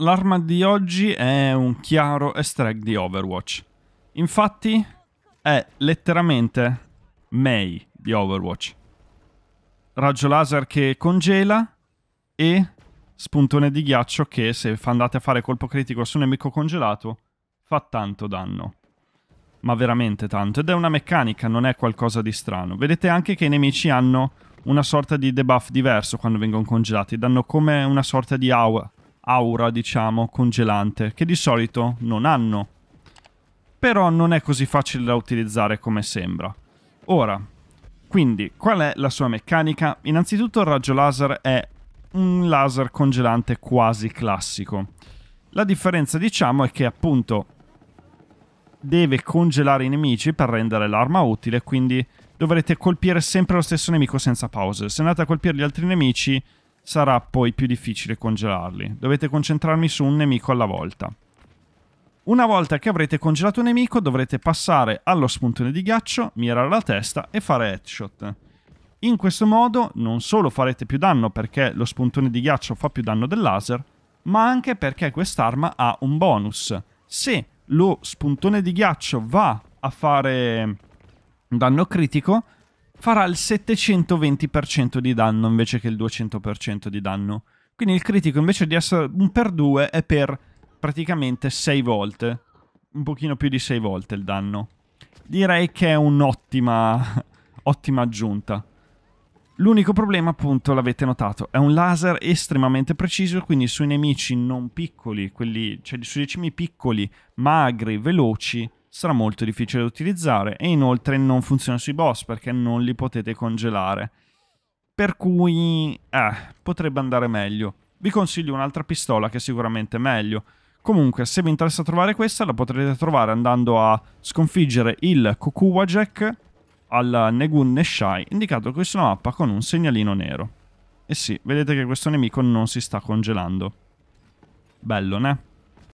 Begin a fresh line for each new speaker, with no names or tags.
l'arma di oggi è un chiaro estrag di Overwatch. Infatti è letteralmente Mei di Overwatch. Raggio laser che congela e spuntone di ghiaccio che se andate a fare colpo critico su un nemico congelato fa tanto danno. Ma veramente tanto. Ed è una meccanica, non è qualcosa di strano. Vedete anche che i nemici hanno una sorta di debuff diverso quando vengono congelati. Danno come una sorta di aura, aura, diciamo, congelante, che di solito non hanno. Però non è così facile da utilizzare come sembra. Ora, quindi, qual è la sua meccanica? Innanzitutto il raggio laser è un laser congelante quasi classico. La differenza, diciamo, è che appunto deve congelare i nemici per rendere l'arma utile, quindi dovrete colpire sempre lo stesso nemico senza pause. Se andate a colpire gli altri nemici, sarà poi più difficile congelarli. Dovete concentrarmi su un nemico alla volta. Una volta che avrete congelato un nemico dovrete passare allo spuntone di ghiaccio, mirare la testa e fare headshot. In questo modo non solo farete più danno perché lo spuntone di ghiaccio fa più danno del laser, ma anche perché quest'arma ha un bonus. Se lo spuntone di ghiaccio va a fare danno critico, farà il 720% di danno invece che il 200% di danno. Quindi il critico invece di essere un per 2 è per praticamente 6 volte, un pochino più di 6 volte il danno. Direi che è un'ottima ottima aggiunta. L'unico problema, appunto, l'avete notato, è un laser estremamente preciso, quindi sui nemici non piccoli, quelli, cioè sui nemici piccoli, magri, veloci, sarà molto difficile da utilizzare e inoltre non funziona sui boss perché non li potete congelare. Per cui eh, potrebbe andare meglio. Vi consiglio un'altra pistola che è sicuramente meglio. Comunque, se vi interessa trovare questa, la potrete trovare andando a sconfiggere il Kokuwa Jack al Negun Neshai, indicato qui sulla mappa con un segnalino nero. E sì, vedete che questo nemico non si sta congelando. Bello, ne?